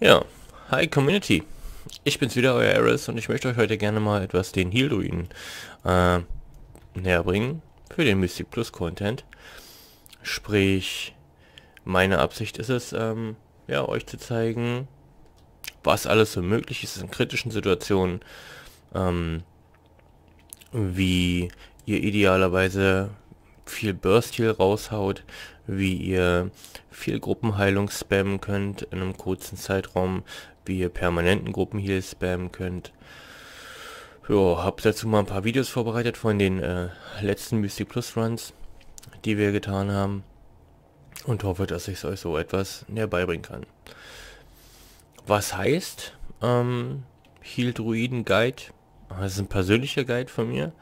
Ja, hi Community. Ich bin's wieder, euer Eris, und ich möchte euch heute gerne mal etwas den Hildurin äh, näher bringen für den Mystic Plus Content. Sprich, meine Absicht ist es, ähm, ja, euch zu zeigen, was alles so möglich ist in kritischen Situationen, ähm, wie ihr idealerweise viel Burst Heal raushaut, wie ihr viel Gruppenheilung spammen könnt in einem kurzen Zeitraum, wie ihr permanenten Gruppenheal spammen könnt. Jo, hab dazu mal ein paar Videos vorbereitet von den äh, letzten Mystic Plus Runs, die wir getan haben und hoffe, dass ich es euch so etwas näher beibringen kann. Was heißt ähm, Heal Druiden Guide? Das ist ein persönlicher Guide von mir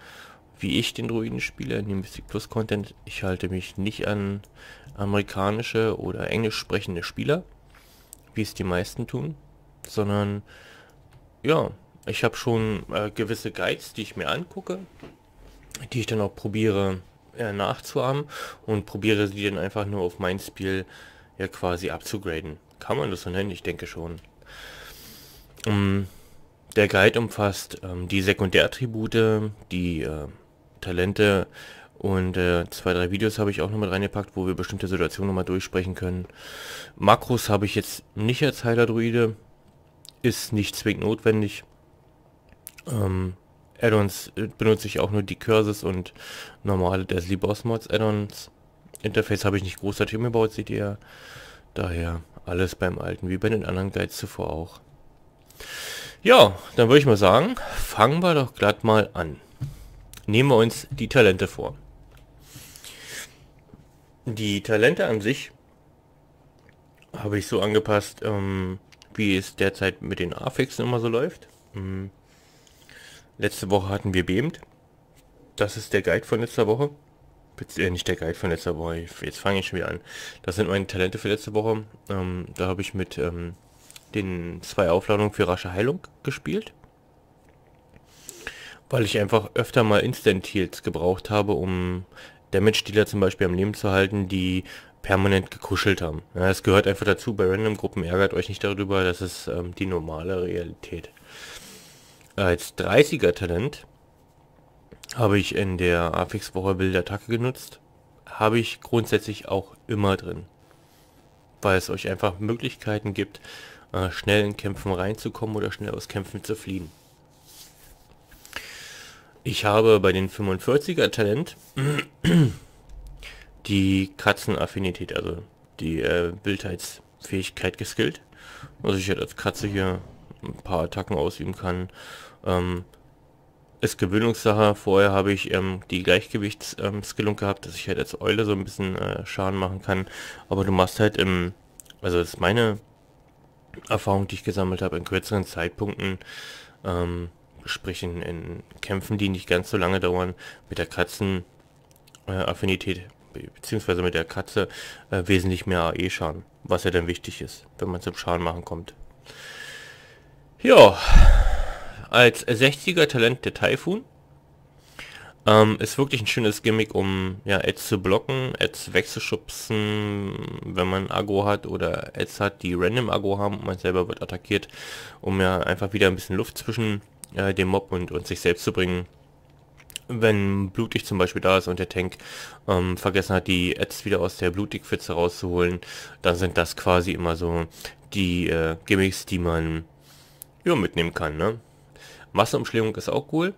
wie ich den Druiden spiele, in dem Mystic Plus Content. Ich halte mich nicht an amerikanische oder englisch sprechende Spieler, wie es die meisten tun, sondern ja, ich habe schon äh, gewisse Guides, die ich mir angucke, die ich dann auch probiere äh, nachzuahmen und probiere sie dann einfach nur auf mein Spiel ja quasi abzugraden. Kann man das so nennen? Ich denke schon. Um, ähm, der Guide umfasst ähm, die Sekundärtribute, die äh, Talente und äh, zwei, drei Videos habe ich auch noch mit reingepackt, wo wir bestimmte Situationen nochmal durchsprechen können. Makros habe ich jetzt nicht als Heiler-Druide. Ist nicht zwingend notwendig. Ähm, Addons äh, benutze ich auch nur die Curses und normale Deadly Boss Mods Addons. Interface habe ich nicht großartig umgebaut, seht ihr. Daher alles beim alten, wie bei den anderen Guides zuvor auch. Ja, dann würde ich mal sagen, fangen wir doch glatt mal an nehmen wir uns die Talente vor. Die Talente an sich habe ich so angepasst, ähm, wie es derzeit mit den A-Fixen immer so läuft. Ähm, letzte Woche hatten wir Beamt. Das ist der Guide von letzter Woche. Äh, nicht der Guide von letzter Woche, jetzt fange ich schon wieder an. Das sind meine Talente für letzte Woche. Ähm, da habe ich mit ähm, den zwei Aufladungen für rasche Heilung gespielt. Weil ich einfach öfter mal Instant-Heals gebraucht habe, um Damage-Dealer zum Beispiel am Leben zu halten, die permanent gekuschelt haben. Ja, das gehört einfach dazu. Bei Random-Gruppen ärgert euch nicht darüber, das ist ähm, die normale Realität. Als 30er-Talent habe ich in der Affix-Woche Bildattacke genutzt. Habe ich grundsätzlich auch immer drin. Weil es euch einfach Möglichkeiten gibt, äh, schnell in Kämpfen reinzukommen oder schnell aus Kämpfen zu fliehen. Ich habe bei den 45er Talent die Katzenaffinität, also die äh, Wildheitsfähigkeit geskillt. Also ich halt als Katze hier ein paar Attacken ausüben kann. Ähm, ist Gewöhnungssache. Vorher habe ich ähm, die Gleichgewichtsskillung ähm, gehabt, dass ich halt als Eule so ein bisschen äh, Schaden machen kann. Aber du machst halt im, also das ist meine Erfahrung, die ich gesammelt habe, in kürzeren Zeitpunkten ähm, sprich in, in, Kämpfen, die nicht ganz so lange dauern, mit der Katzenaffinität äh, beziehungsweise mit der Katze äh, wesentlich mehr AE-Schaden, was ja dann wichtig ist, wenn man zum Schaden machen kommt. Ja, als 60er Talent der Typhoon. Ähm, ist wirklich ein schönes Gimmick, um ja, Ads zu blocken, Ads wegzuschubsen, wenn man Agro hat oder Ads hat, die random Agro haben und man selber wird attackiert, um ja einfach wieder ein bisschen Luft zwischen äh, den Mob und, und sich selbst zu bringen. Wenn Blutig zum Beispiel da ist und der Tank ähm, vergessen hat, die Ads wieder aus der Blutig-Pfütze rauszuholen, dann sind das quasi immer so die äh, Gimmicks, die man ja, mitnehmen kann. Ne? Massenumschlingung ist auch cool.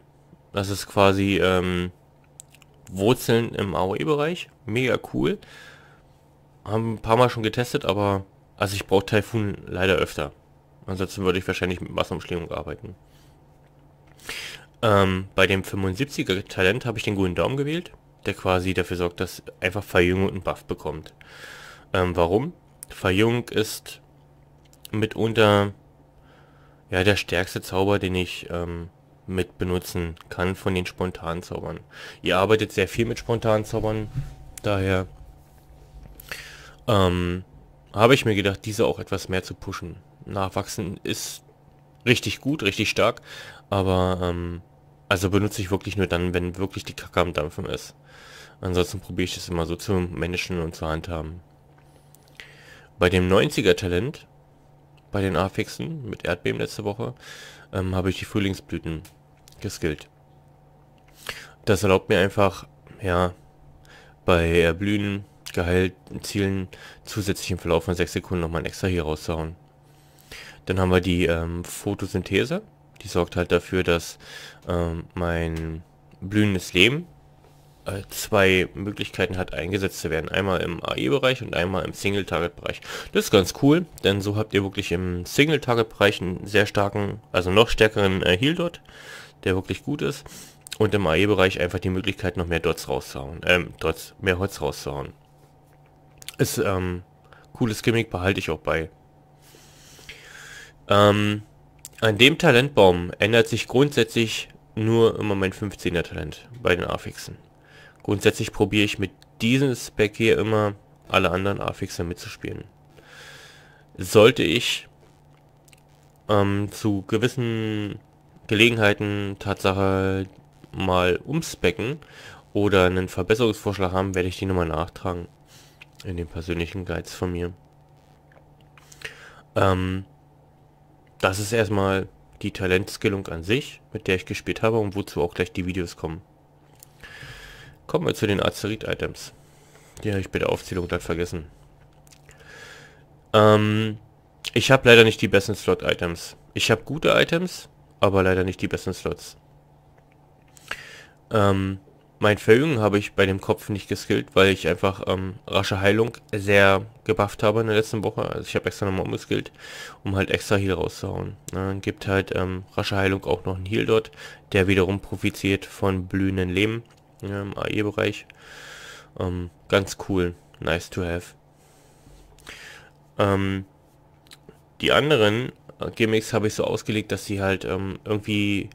Das ist quasi ähm, Wurzeln im AOE-Bereich. Mega cool. Haben ein paar Mal schon getestet, aber also ich brauche Typhoon leider öfter. Ansonsten würde ich wahrscheinlich mit Massenumschlingung arbeiten. Ähm, bei dem 75er Talent habe ich den guten Daumen gewählt, der quasi dafür sorgt, dass einfach Verjüngung einen Buff bekommt. Ähm, warum? Verjüngung ist mitunter ja der stärkste Zauber, den ich ähm, mit benutzen kann von den spontanen Zaubern. Ihr arbeitet sehr viel mit spontanen Zaubern, daher ähm, habe ich mir gedacht, diese auch etwas mehr zu pushen. Nachwachsen ist richtig gut, richtig stark, aber ähm, also benutze ich wirklich nur dann, wenn wirklich die Kacke am Dampfen ist. Ansonsten probiere ich das immer so zu managen und zu handhaben. Bei dem 90er Talent, bei den a mit Erdbeben letzte Woche, ähm, habe ich die Frühlingsblüten geskillt. Das erlaubt mir einfach, ja, bei Blühen, Gehalt, Zielen, zusätzlich im Verlauf von 6 Sekunden nochmal ein extra hier rauszuhauen. Dann haben wir die ähm, Photosynthese. Die sorgt halt dafür, dass ähm, mein blühendes Leben äh, zwei Möglichkeiten hat eingesetzt zu werden. Einmal im AE-Bereich und einmal im Single-Target-Bereich. Das ist ganz cool, denn so habt ihr wirklich im Single-Target-Bereich einen sehr starken, also noch stärkeren äh, Heal-Dot, der wirklich gut ist. Und im AE-Bereich einfach die Möglichkeit, noch mehr Dots rauszuhauen, ähm, Dots, mehr Holz rauszuhauen. Ist, ähm, cooles Gimmick, behalte ich auch bei. Ähm, an dem Talentbaum ändert sich grundsätzlich nur immer mein 15er Talent bei den Affixen. Grundsätzlich probiere ich mit diesem Speck hier immer alle anderen Affixe mitzuspielen. Sollte ich ähm, zu gewissen Gelegenheiten Tatsache mal umspecken oder einen Verbesserungsvorschlag haben, werde ich die nochmal nachtragen. In den persönlichen Guides von mir. Ähm, das ist erstmal die Talentskillung an sich, mit der ich gespielt habe und wozu auch gleich die Videos kommen. Kommen wir zu den Azerit-Items. Die habe ich bei der Aufzählung dann vergessen. Ähm, ich habe leider nicht die besten Slot-Items. Ich habe gute Items, aber leider nicht die besten Slots. Ähm, mein Verjüngen habe ich bei dem Kopf nicht geskillt, weil ich einfach ähm, rasche Heilung sehr gebufft habe in der letzten Woche. Also ich habe extra nochmal umgeskillt, um halt extra Heal rauszuhauen. Dann ne? gibt halt ähm, rasche Heilung auch noch einen Heal dort, der wiederum profitiert von blühenden Leben im ähm, AE-Bereich. Ähm, ganz cool. Nice to have. Ähm, die anderen äh, Gimmicks habe ich so ausgelegt, dass sie halt ähm, irgendwie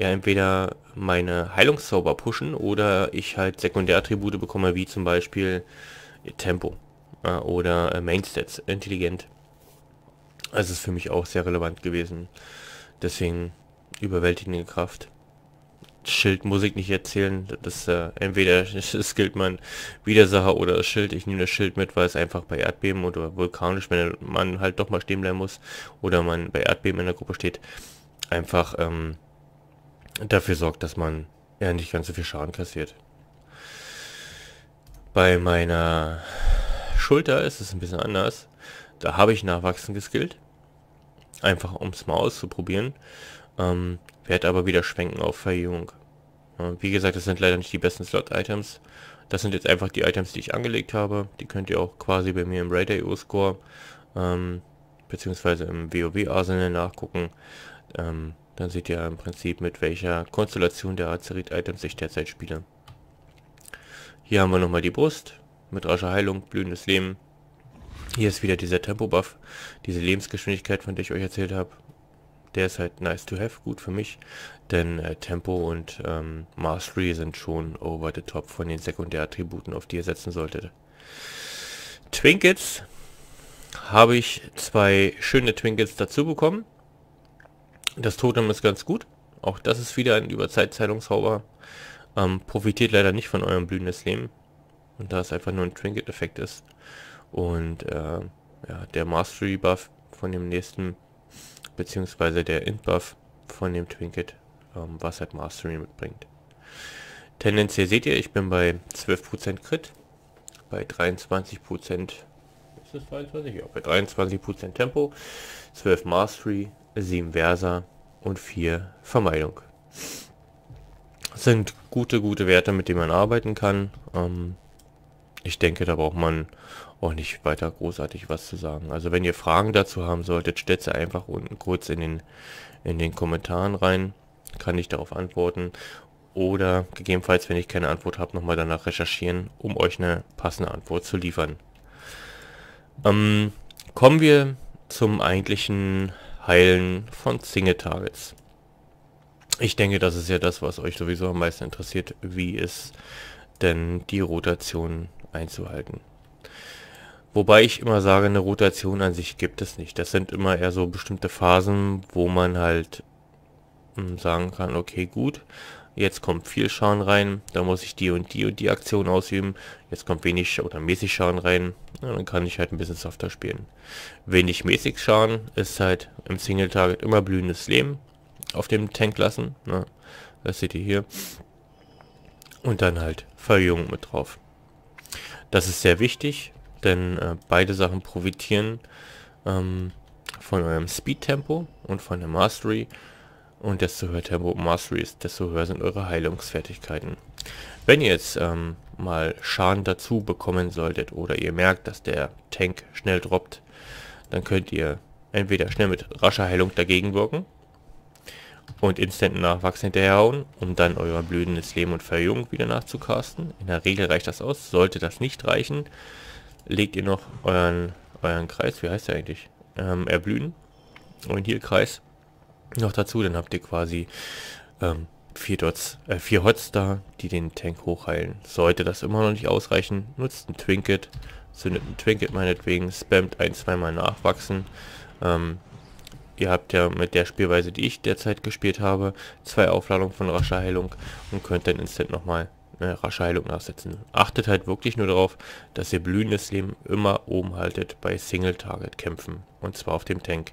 ja entweder meine Heilungszauber pushen oder ich halt Sekundärtribute bekomme, wie zum Beispiel äh, Tempo äh, oder äh, Mainstats, intelligent. Also ist für mich auch sehr relevant gewesen. Deswegen überwältigende Kraft. Schild muss ich nicht erzählen. Das äh, entweder skillt man Widersacher oder das Schild. Ich nehme das Schild mit, weil es einfach bei Erdbeben oder vulkanisch, wenn man halt doch mal stehen bleiben muss oder man bei Erdbeben in der Gruppe steht, einfach ähm, dafür sorgt, dass man ja nicht ganz so viel Schaden kassiert. Bei meiner Schulter ist es ein bisschen anders. Da habe ich Nachwachsen geskillt. Einfach um es mal auszuprobieren. Ähm, werde aber wieder schwenken auf Verjüngung. Äh, wie gesagt, das sind leider nicht die besten Slot-Items. Das sind jetzt einfach die Items, die ich angelegt habe. Die könnt ihr auch quasi bei mir im Raider.io-Score ähm, beziehungsweise im WoW-Arsenal nachgucken. Ähm, dann seht ihr im Prinzip, mit welcher Konstellation der Azerit-Items ich derzeit spiele. Hier haben wir nochmal die Brust, mit rascher Heilung, blühendes Leben. Hier ist wieder dieser Tempo-Buff, diese Lebensgeschwindigkeit, von der ich euch erzählt habe. Der ist halt nice to have, gut für mich, denn äh, Tempo und ähm, Mastery sind schon over the top von den Sekundärattributen, auf die ihr setzen solltet. Twinkets habe ich zwei schöne Twinkets dazu bekommen. Das Totem ist ganz gut. Auch das ist wieder ein Überzeitzeitungshauber. Ähm, profitiert leider nicht von eurem blühendes Leben. Und da es einfach nur ein Trinket-Effekt ist. Und äh, ja, der Mastery-Buff von dem nächsten, beziehungsweise der Int-Buff von dem Trinket, ähm, was halt Mastery mitbringt. Tendenziell seht ihr, ich bin bei 12% Crit, bei 23%, ist es 23? Ja, bei 23% Tempo, 12 Mastery, 7 Versa und 4 Vermeidung. Das sind gute, gute Werte, mit denen man arbeiten kann. Ähm, ich denke, da braucht man auch nicht weiter großartig was zu sagen. Also wenn ihr Fragen dazu haben solltet, stellt sie einfach unten kurz in den, in den Kommentaren rein. Kann ich darauf antworten. Oder gegebenenfalls, wenn ich keine Antwort habe, nochmal danach recherchieren, um euch eine passende Antwort zu liefern. Ähm, kommen wir zum eigentlichen Heilen von Singletagels. Ich denke, das ist ja das, was euch sowieso am meisten interessiert, wie ist denn die Rotation einzuhalten. Wobei ich immer sage, eine Rotation an sich gibt es nicht. Das sind immer eher so bestimmte Phasen, wo man halt hm, sagen kann, okay, gut, Jetzt kommt viel Schaden rein, da muss ich die und die und die Aktion ausüben. Jetzt kommt wenig oder mäßig Schaden rein, ja, dann kann ich halt ein bisschen softer spielen. Wenig mäßig Schaden ist halt im Single Target immer blühendes Leben auf dem Tank lassen. Na, ne? das seht ihr hier. Und dann halt Verjüngung mit drauf. Das ist sehr wichtig, denn äh, beide Sachen profitieren ähm, von eurem Speed-Tempo und von der Mastery und desto höher Tempo Mastery ist, desto höher sind eure Heilungsfertigkeiten. Wenn ihr jetzt ähm, mal Schaden dazu bekommen solltet oder ihr merkt, dass der Tank schnell droppt, dann könnt ihr entweder schnell mit rascher Heilung dagegen wirken und instant Nachwachs hinterherhauen, um dann euer blühendes Leben und Verjüngung wieder nachzukasten. In der Regel reicht das aus. Sollte das nicht reichen, legt ihr noch euren, euren Kreis, wie heißt der eigentlich, ähm, erblühen und hier Kreis noch dazu, dann habt ihr quasi ähm, vier, Dots, äh, vier Hotstar, die den Tank hochheilen. Sollte das immer noch nicht ausreichen, nutzt ein Twinket, zündet ein Twinket meinetwegen, spammt ein, zweimal nachwachsen. Ähm, ihr habt ja mit der Spielweise, die ich derzeit gespielt habe, zwei Aufladungen von rascher Heilung und könnt dann instant nochmal eine rasche Heilung nachsetzen. Achtet halt wirklich nur darauf, dass ihr blühendes Leben immer oben haltet bei Single-Target-Kämpfen und zwar auf dem Tank.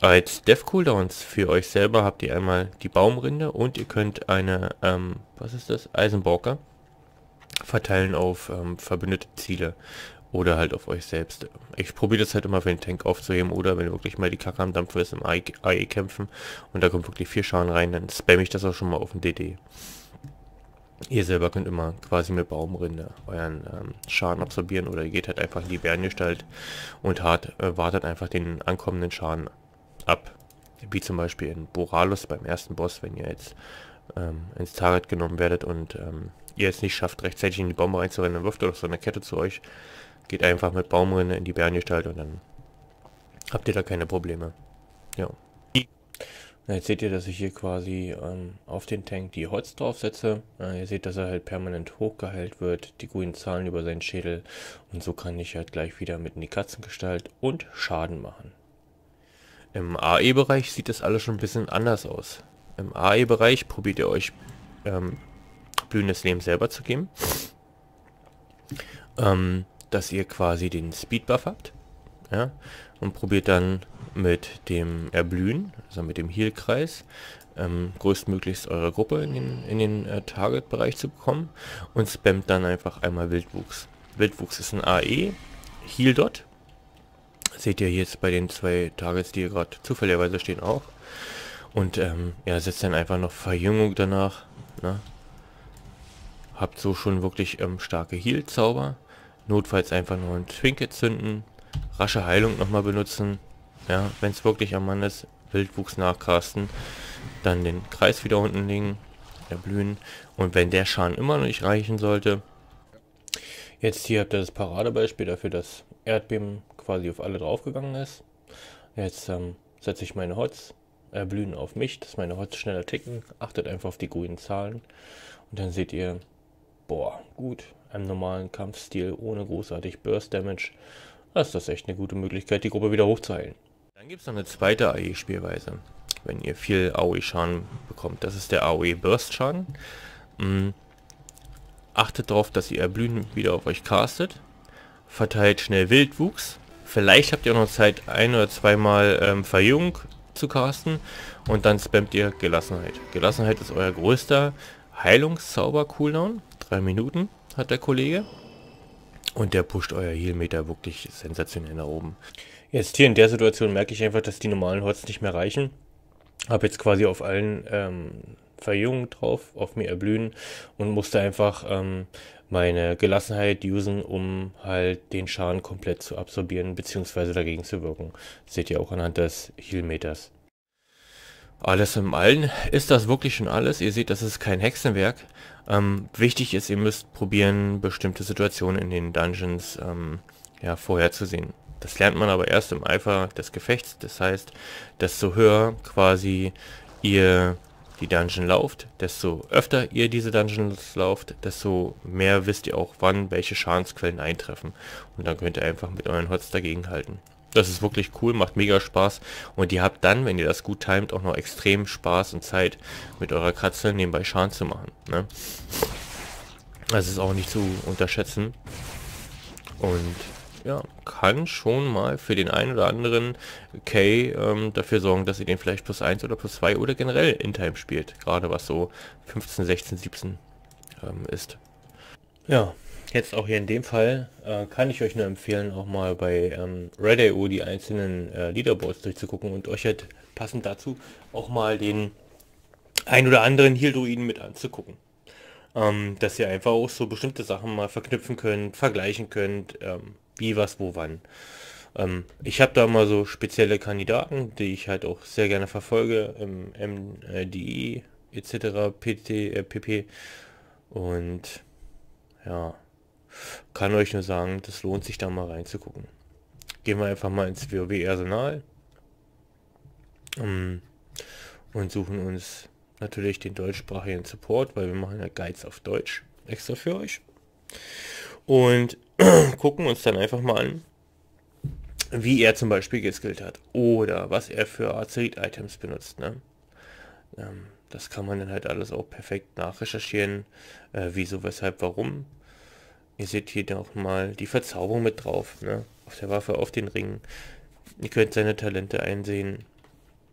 Als Dev-Cooldowns für euch selber habt ihr einmal die Baumrinde und ihr könnt eine, ähm, was ist das, Eisenborker verteilen auf ähm, verbündete Ziele oder halt auf euch selbst. Ich probiere das halt immer für den Tank aufzuheben oder wenn wirklich mal die Kacke am Dampf ist im AE kämpfen und da kommt wirklich viel Schaden rein, dann spamme ich das auch schon mal auf dem DD. Ihr selber könnt immer quasi mit Baumrinde euren ähm, Schaden absorbieren oder ihr geht halt einfach in die Bärengestalt und hart, äh, wartet einfach den ankommenden Schaden ab. Wie zum Beispiel in Boralus beim ersten Boss, wenn ihr jetzt ähm, ins Target genommen werdet und ähm, ihr es nicht schafft, rechtzeitig in die Bombe reinzurennen, dann wirft ihr doch so eine Kette zu euch. Geht einfach mit Baumrinne in die Bärengestalt und dann habt ihr da keine Probleme. Ja. jetzt seht ihr, dass ich hier quasi ähm, auf den Tank die Holz draufsetze. Äh, ihr seht, dass er halt permanent hochgeheilt wird, die grünen Zahlen über seinen Schädel. Und so kann ich halt gleich wieder mit in die Katzengestalt und Schaden machen. Im AE-Bereich sieht das alles schon ein bisschen anders aus. Im AE-Bereich probiert ihr euch ähm, blühendes Leben selber zu geben. Ähm, dass ihr quasi den Speedbuff habt. Ja, und probiert dann mit dem Erblühen, also mit dem Heal-Kreis, ähm, größtmöglichst eure Gruppe in den, in den äh, Target-Bereich zu bekommen und spammt dann einfach einmal Wildwuchs. Wildwuchs ist ein AE, Heal dort Seht ihr jetzt bei den zwei Targets, die hier gerade zufälligerweise stehen, auch. Und ähm, ja, setzt dann einfach noch Verjüngung danach. Ne? Habt so schon wirklich ähm, starke Heal-Zauber. Notfalls einfach nur ein Twinket zünden. Rasche Heilung nochmal benutzen. Ja, wenn es wirklich am Mann ist, Wildwuchs nachcasten. Dann den Kreis wieder unten legen. Erblühen. Und wenn der Schaden immer noch nicht reichen sollte. Jetzt hier habt ihr das Paradebeispiel dafür, dass Erdbeben quasi auf alle draufgegangen ist. Jetzt ähm, setze ich meine Hots, erblühen auf mich, dass meine Hots schneller ticken. Achtet einfach auf die grünen Zahlen. Und dann seht ihr, boah, gut, einem normalen Kampfstil ohne großartig Burst Damage, ist das echt eine gute Möglichkeit, die Gruppe wieder hochzuheilen. Dann gibt es noch eine zweite AOE-Spielweise, wenn ihr viel AOE-Schaden bekommt. Das ist der AOE-Burst-Schaden. Mhm. Achtet darauf, dass ihr Erblühen wieder auf euch castet. Verteilt schnell Wildwuchs. Vielleicht habt ihr auch noch Zeit, ein oder zweimal ähm, Verjüngung zu casten und dann spammt ihr Gelassenheit. Gelassenheit ist euer größter Heilungszauber-Cooldown. Drei Minuten hat der Kollege. Und der pusht euer Healmeter wirklich sensationell nach oben. Jetzt hier in der Situation merke ich einfach, dass die normalen Holz nicht mehr reichen. Hab jetzt quasi auf allen ähm, Verjüngung drauf, auf mir erblühen und musste einfach ähm, meine Gelassenheit usen, um halt den Schaden komplett zu absorbieren bzw. dagegen zu wirken. seht ihr auch anhand des Healmeters. Alles im Allen ist das wirklich schon alles. Ihr seht, das ist kein Hexenwerk. Ähm, wichtig ist, ihr müsst probieren, bestimmte Situationen in den Dungeons ähm, ja, vorherzusehen. Das lernt man aber erst im Eifer des Gefechts. Das heißt, desto höher quasi ihr die Dungeon lauft, desto öfter ihr diese Dungeons lauft, desto mehr wisst ihr auch, wann welche Schadensquellen eintreffen. Und dann könnt ihr einfach mit euren Hots dagegen halten. Das ist wirklich cool, macht mega Spaß und ihr habt dann, wenn ihr das gut timet, auch noch extrem Spaß und Zeit mit eurer Katze nebenbei Schaden zu machen. Ne? Das ist auch nicht zu unterschätzen. Und ja, kann schon mal für den einen oder anderen Kay ähm, dafür sorgen, dass ihr den vielleicht plus 1 oder plus 2 oder generell in Time spielt. Gerade was so 15, 16, 17 ähm, ist. Ja, jetzt auch hier in dem Fall äh, kann ich euch nur empfehlen, auch mal bei ähm, Red.io die einzelnen äh, Leaderboards durchzugucken und euch halt passend dazu auch mal den ein oder anderen Hildruiden mit anzugucken ähm, dass ihr einfach auch so bestimmte Sachen mal verknüpfen könnt, vergleichen könnt, ähm, wie, was, wo, wann. Ähm, ich habe da mal so spezielle Kandidaten, die ich halt auch sehr gerne verfolge im MDI e etc. PT, äh, pp. Und ja, kann euch nur sagen, das lohnt sich da mal reinzugucken. Gehen wir einfach mal ins WoW-Arsenal ähm, und suchen uns natürlich den deutschsprachigen Support, weil wir machen ja Guides auf Deutsch extra für euch. Und gucken uns dann einfach mal an, wie er zum Beispiel geskillt hat oder was er für Arzerit-Items benutzt. Ne? Ähm, das kann man dann halt alles auch perfekt nachrecherchieren, äh, wieso, weshalb, warum. Ihr seht hier doch mal die Verzauberung mit drauf, ne? auf der Waffe, auf den Ring. Ihr könnt seine Talente einsehen.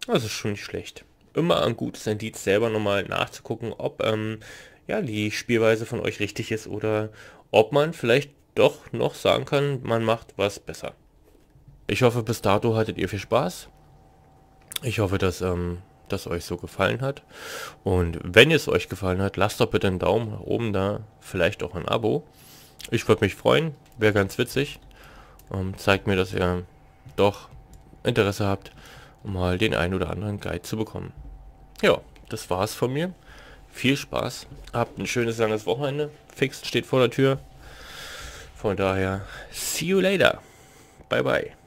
Das also ist schon nicht schlecht immer ein gutes Indiz, selber nochmal nachzugucken, ob ähm, ja, die Spielweise von euch richtig ist oder ob man vielleicht doch noch sagen kann, man macht was besser. Ich hoffe, bis dato hattet ihr viel Spaß. Ich hoffe, dass ähm, das euch so gefallen hat. Und wenn es euch gefallen hat, lasst doch bitte einen Daumen nach oben da, vielleicht auch ein Abo. Ich würde mich freuen, wäre ganz witzig. Ähm, zeigt mir, dass ihr doch Interesse habt, um mal den ein oder anderen Guide zu bekommen. Ja, das war's von mir. Viel Spaß. Habt ein schönes langes Wochenende. Fixen steht vor der Tür. Von daher, see you later. Bye bye.